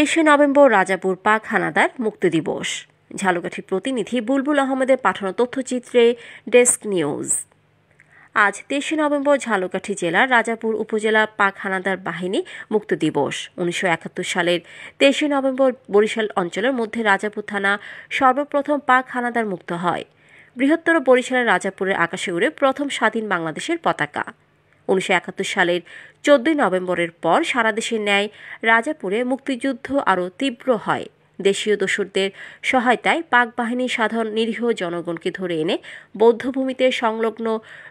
তেইশে নভেম্বর রাজাপুর পাক হানাদার মুক্তি দিবস ঝালকাঠির প্রতিনিধি বুলবুল আহমেদের পাঠানো তথ্যচিত্রে ডেস্ক নিউজ আজ তেইশে নভেম্বর ঝালকাঠি জেলার রাজাপুর উপজেলা পাক হানাদার বাহিনী মুক্ত দিবস উনিশশো একাত্তর সালের তেইশে নভেম্বর বরিশাল অঞ্চলের মধ্যে রাজাপুর থানা সর্বপ্রথম পাক হানাদার মুক্ত হয় বৃহত্তর বরিশালের রাজাপুরের আকাশে উড়ে প্রথম স্বাধীন বাংলাদেশের পতাকা উনিশশো সালের চোদ্দই নভেম্বরের পর সারা দেশের ন্যায় রাজাপুরে মুক্তিযুদ্ধ আরও তীব্র হয় দেশীয় দস্যুদের সহায়তায় পাক বাহিনী সাধারণ নিরীহ জনগণকে ধরে এনে বৌদ্ধভূমিতে সংলগ্ন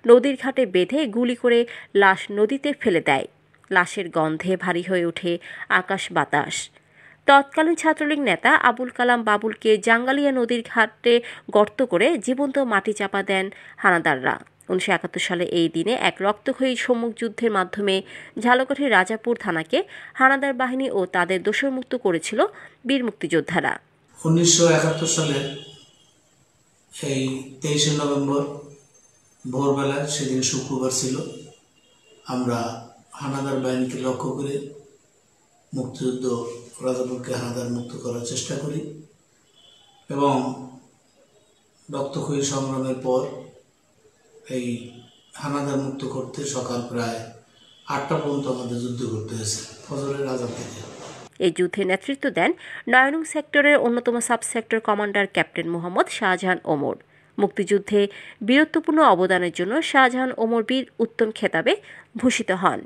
নদীর ঘাটে বেঁধে গুলি করে লাশ নদীতে ফেলে দেয় লাশের গন্ধে ভারী হয়ে ওঠে আকাশ বাতাস তৎকালীন ছাত্রলীগ নেতা আবুল কালাম বাবুলকে জাঙ্গালিয়া নদীর ঘাটে গর্ত করে জীবন্ত মাটি চাপা দেন হানাদাররা উনিশশো একাত্তর সালে এই দিনে এক রক্তক্ষয়ী সম্মুখ যুদ্ধের মাধ্যমে ঝালকাঠির রাজাপুর থানাকে হানাদার বাহিনী ও তাদের দোষমুক্ত করেছিল বীর মুক্তিযোদ্ধারা উনিশশো একাত্তর সালের এই তেইশে নভেম্বর ভোরবেলা সেদিন শুক্রবার ছিল আমরা হানাদার বাহিনীকে লক্ষ্য করে মুক্তিযুদ্ধ রাজাপুরকে হানাদার মুক্ত করার চেষ্টা করি এবং রক্তক্ষয়ী সংগ্রামের পর এই হানাদার মুক্ত করতে সকাল প্রায় আটটা পর্যন্ত আমাদের যুদ্ধ করতে হয়েছে ফজরের আজাদ থেকে এই যুদ্ধে নেতৃত্ব দেন নয়নং সেক্টরের অন্যতম sub sector commander captain Mohammad Shahjahan Omar মুক্তিযুদ্ধে বীরত্বপূর্ণ অবদানের জন্য শাহজাহান ওমর বীর উত্তম খেতাবে ভূষিত হন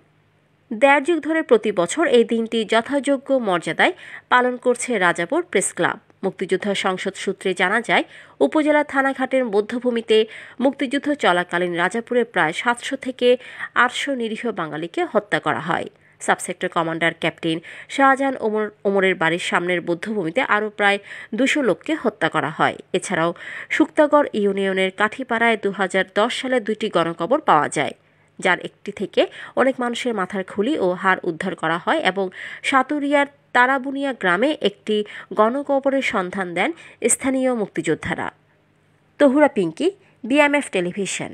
দেড় যুগ ধরে প্রতি বছর এই দিনটি যথাযোগ্য মর্যাদায় পালন করছে রাজাপুর প্রেস ক্লাব মুক্তিযোদ্ধা সংসদ সূত্রে জানা যায় উপজেলা থানাঘাটের মধ্যভূমিতে মুক্তিযুদ্ধ চলাকালীন রাজাপুরে প্রায় সাতশো থেকে আটশো নিরীহ বাঙালিকে হত্যা করা হয় subsector commander captain Shahjahan Omar ওমরের বাড়ির সামনের বৌদ্ধভূমিতে আরও প্রায় দুশো লোককে হত্যা করা হয় এছাড়াও শুক্তাগড় ইউনিয়নের কাঠিপাড়ায় দু সালে দুইটি গণকবর পাওয়া যায় যার একটি থেকে অনেক মানুষের মাথার খুলি ও হাড় উদ্ধার করা হয় এবং সাতুরিয়ার তারাবুনিয়া গ্রামে একটি গণকবরের সন্ধান দেন স্থানীয় মুক্তিযোদ্ধারা তহুরা পিঙ্কি বিএমএফ টেলিভিশন